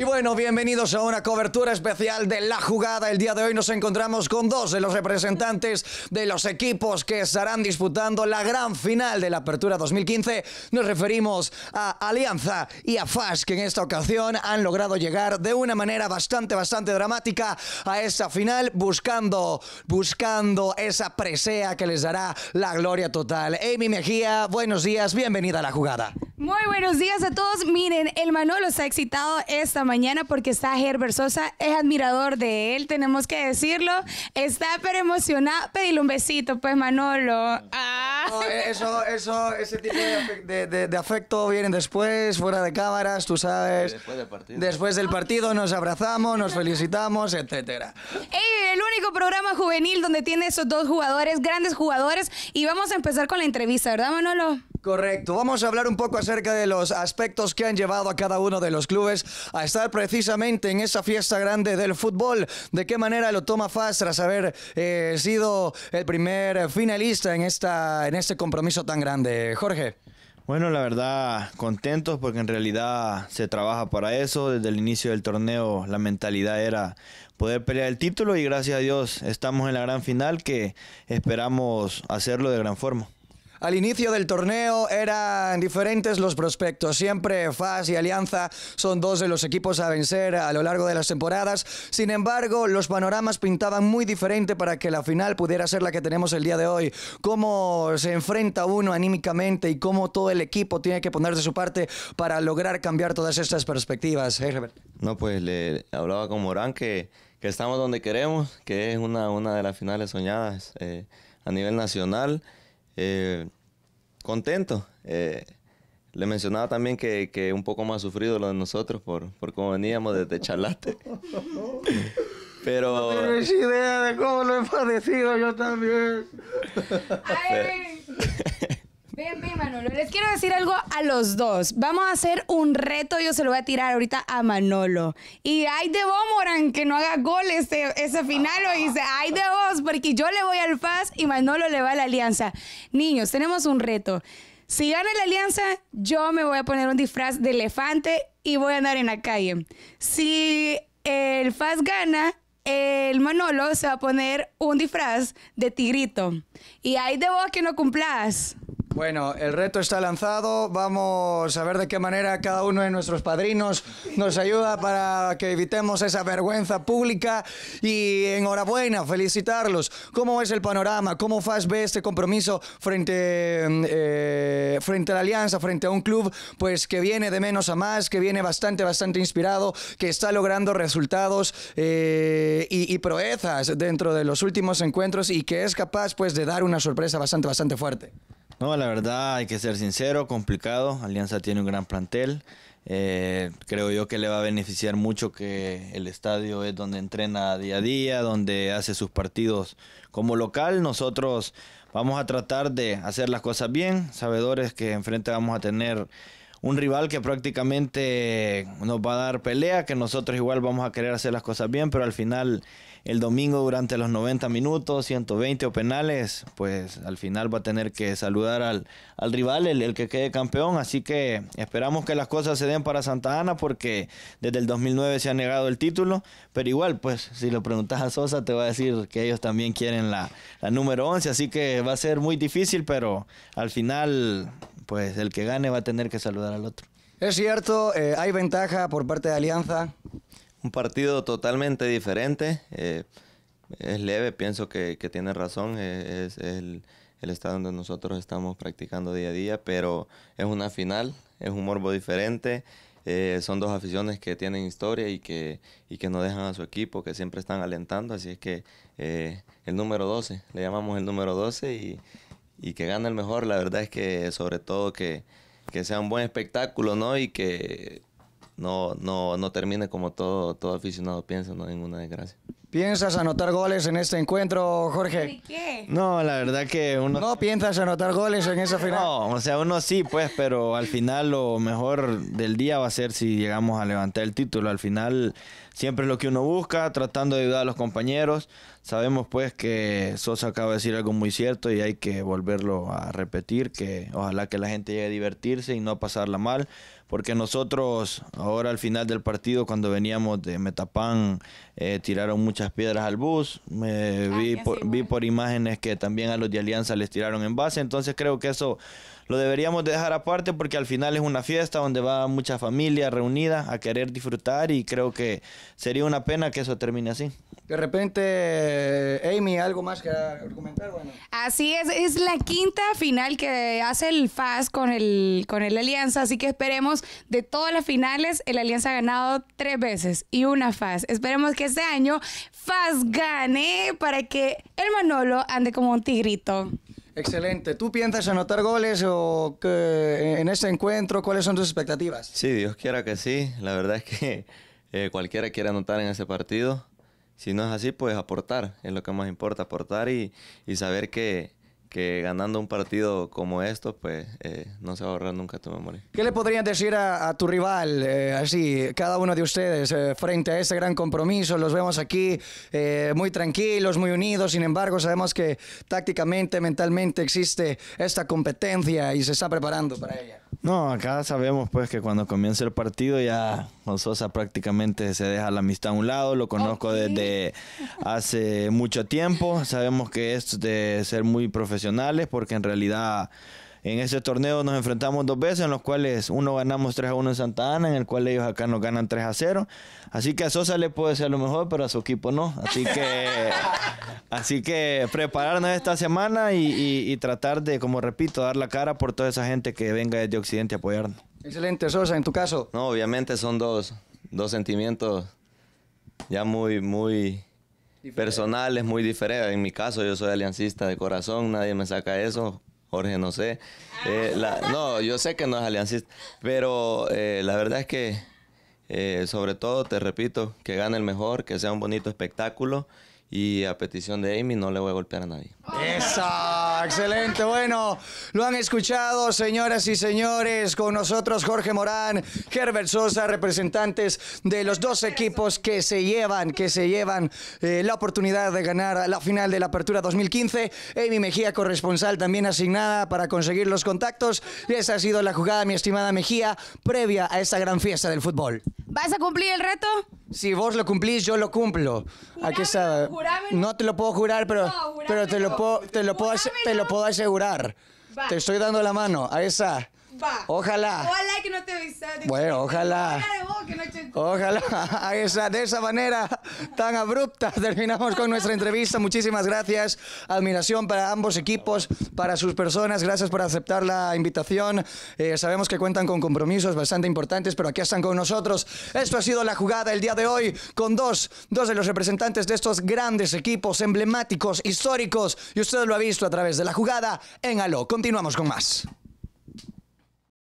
Y bueno, bienvenidos a una cobertura especial de la jugada. El día de hoy nos encontramos con dos de los representantes de los equipos que estarán disputando la gran final de la Apertura 2015. Nos referimos a Alianza y a FAS, que en esta ocasión han logrado llegar de una manera bastante, bastante dramática a esa final, buscando, buscando esa presea que les dará la gloria total. Amy Mejía, buenos días, bienvenida a la jugada. Muy buenos días a todos. Miren, el Manolo está excitado esta mañana porque está Gerber Sosa, es admirador de él, tenemos que decirlo. Está pero emocionado. Pedile un besito, pues, Manolo. Ah. eso, eso, ese tipo de, afecto vienen después, fuera de cámaras, tú sabes. Después del partido. Después del partido nos abrazamos, nos felicitamos, etcétera. el único programa juvenil donde tiene esos dos jugadores, grandes jugadores, y vamos a empezar con la entrevista, ¿verdad, Manolo? Correcto, vamos a hablar un poco acerca de los aspectos que han llevado a cada uno de los clubes a estar precisamente en esa fiesta grande del fútbol, de qué manera lo toma FAS tras haber eh, sido el primer finalista en, esta, en este compromiso tan grande. Jorge. Bueno, la verdad, contentos porque en realidad se trabaja para eso. Desde el inicio del torneo la mentalidad era poder pelear el título y gracias a Dios estamos en la gran final que esperamos hacerlo de gran forma. Al inicio del torneo eran diferentes los prospectos. Siempre FAS y Alianza son dos de los equipos a vencer a lo largo de las temporadas. Sin embargo, los panoramas pintaban muy diferente para que la final pudiera ser la que tenemos el día de hoy. Cómo se enfrenta uno anímicamente y cómo todo el equipo tiene que ponerse de su parte para lograr cambiar todas estas perspectivas. no, pues le hablaba con Morán que, estamos donde queremos, que es una, una de las finales soñadas eh, a nivel nacional. Eh, contento. Eh, le mencionaba también que, un poco más sufrido lo de nosotros por, por cómo veníamos desde Chalate. Pero. No idea de cómo lo he padecido yo también. Ven, ven, Manolo. Les quiero decir algo a los dos. Vamos a hacer un reto. Yo se lo voy a tirar ahorita a Manolo. Y hay de vos, Morán, que no haga gol ese, ese final. Ah. O dice, ay de vos, porque yo le voy al FAS y Manolo le va a la Alianza. Niños, tenemos un reto. Si gana la Alianza, yo me voy a poner un disfraz de elefante y voy a andar en la calle. Si el FAS gana, el Manolo se va a poner un disfraz de tigrito. Y hay de vos que no cumplas. Bueno, el reto está lanzado. Vamos a ver de qué manera cada uno de nuestros padrinos nos ayuda para que evitemos esa vergüenza pública. Y enhorabuena, felicitarlos. ¿Cómo es el panorama? ¿Cómo FAS ve este compromiso frente, eh, frente a la Alianza, frente a un club pues que viene de menos a más, que viene bastante, bastante inspirado, que está logrando resultados eh, y, y proezas dentro de los últimos encuentros y que es capaz pues de dar una sorpresa bastante, bastante fuerte? No, la verdad hay que ser sincero, complicado. Alianza tiene un gran plantel. Eh, creo yo que le va a beneficiar mucho que el estadio es donde entrena día a día, donde hace sus partidos como local. Nosotros vamos a tratar de hacer las cosas bien, sabedores que enfrente vamos a tener un rival que prácticamente nos va a dar pelea, que nosotros igual vamos a querer hacer las cosas bien, pero al final el domingo durante los 90 minutos, 120 o penales, pues al final va a tener que saludar al, al rival, el, que quede campeón. Así que esperamos que las cosas se den para Santa Ana porque desde el 2009 se ha negado el título, pero igual, pues si lo preguntas a Sosa te va a decir que ellos también quieren la, la número 11, así que va a ser muy difícil, pero al final pues el que gane va a tener que saludar al otro. Es cierto, eh, hay ventaja por parte de Alianza. Un partido totalmente diferente. Eh, es leve, pienso que, tiene razón. Eh, es, el, estado donde nosotros estamos practicando día a día, pero es una final, es un morbo diferente. son dos aficiones que tienen historia y que, y que no dejan a su equipo, que siempre están alentando. Así es que el número 12, le llamamos el número 12 y, y que gane el mejor. La verdad es que sobre todo que, sea un buen espectáculo, ¿no? Y que no, no, no termine como todo, todo aficionado piensa, ¿no? Ninguna desgracia. ¿Piensas anotar goles en este encuentro, Jorge? No, la verdad que uno... ¿No piensas anotar goles en esa final? No, o sea, uno sí, pues, pero al final lo mejor del día va a ser si llegamos a levantar el título. Al final siempre es lo que uno busca, tratando de ayudar a los compañeros. Sabemos, pues, que Sosa acaba de decir algo muy cierto y hay que volverlo a repetir, que ojalá que la gente llegue a divertirse y no pasarla mal porque nosotros ahora al final del partido, cuando veníamos de Metapán, eh, tiraron muchas piedras al bus, me ah, vi, por, imágenes que también a los de Alianza les tiraron en base, entonces creo que eso lo deberíamos dejar aparte porque al final es una fiesta donde va mucha familia reunida a querer disfrutar y creo que sería una pena que eso termine así. De repente, Amy, ¿algo más que comentar? Así es, es la quinta final que hace el FAS con el, con el Alianza, así que esperemos de todas las finales, el Alianza ha ganado tres veces y una FAS. Esperemos que este año FAS gane para que el Manolo ande como un tigrito. Excelente. ¿Tú piensas anotar goles o eh, en este encuentro? ¿Cuáles son tus expectativas? Sí, Dios quiera que sí. La verdad es que eh, cualquiera quiere anotar en ese partido. Si no es así, pues aportar. Es lo que más importa, aportar y saber que, que ganando un partido como esto, pues eh, no se va a ahorrar nunca tu memoria. ¿Qué le podrías decir a, tu rival, eh, así, cada uno de ustedes, eh, frente a este gran compromiso? Los vemos aquí muy tranquilos, muy unidos, sin embargo, sabemos que tácticamente, mentalmente existe esta competencia y se está preparando para ella. No, acá sabemos pues que cuando comienza el partido ya Sosa prácticamente se deja la amistad a un lado, lo conozco desde hace mucho tiempo, sabemos que es de ser muy profesionales porque en realidad en ese torneo nos enfrentamos dos veces, en los cuales uno ganamos 3 a 1 en Santa Ana, en el cual ellos acá nos ganan 3 a 0. Así que a Sosa le puede ser lo mejor, pero a su equipo no. Así que, así que prepararnos esta semana y, tratar de, como repito, dar la cara por toda esa gente que venga desde Occidente a apoyarnos. Excelente, Sosa, en tu caso. No, obviamente son dos, sentimientos ya muy, muy personales, muy diferentes. En mi caso, yo soy aliancista de corazón, nadie me saca eso Jorge, no sé. Eh, no, yo sé que no es aliancista, pero eh, la verdad es que eh, sobre todo, te repito, que gane el mejor, que sea un bonito espectáculo y a petición de Amy no le voy a golpear a nadie. ¡Esa! excelente. Bueno, lo han escuchado, señoras y señores. Con nosotros Jorge Morán, Herbert Sosa, representantes de los dos equipos que se llevan, que se llevan eh, la oportunidad de ganar la final de la Apertura 2015. Amy Mejía, corresponsal también asignada para conseguir los contactos. Y esa ha sido la jugada, mi estimada Mejía, previa a esta gran fiesta del fútbol. ¿Vas a cumplir el reto? Si vos lo cumplís, yo lo cumplo. ¿A No te lo puedo jurar, pero, pero te, lo puedo, te, lo puedo, te lo puedo asegurar. Te estoy dando la mano. A esa. Ojalá. Ojalá que no te Bueno, ojalá. Ojalá. de esa manera tan abrupta terminamos con nuestra entrevista. Muchísimas gracias. Admiración para ambos equipos, para sus personas. Gracias por aceptar la invitación. Eh, sabemos que cuentan con compromisos bastante importantes, pero aquí están con nosotros. Esto ha sido la jugada el día de hoy con dos, dos de los representantes de estos grandes equipos emblemáticos, históricos. Y usted lo ha visto a través de la jugada en Aló. Continuamos con más.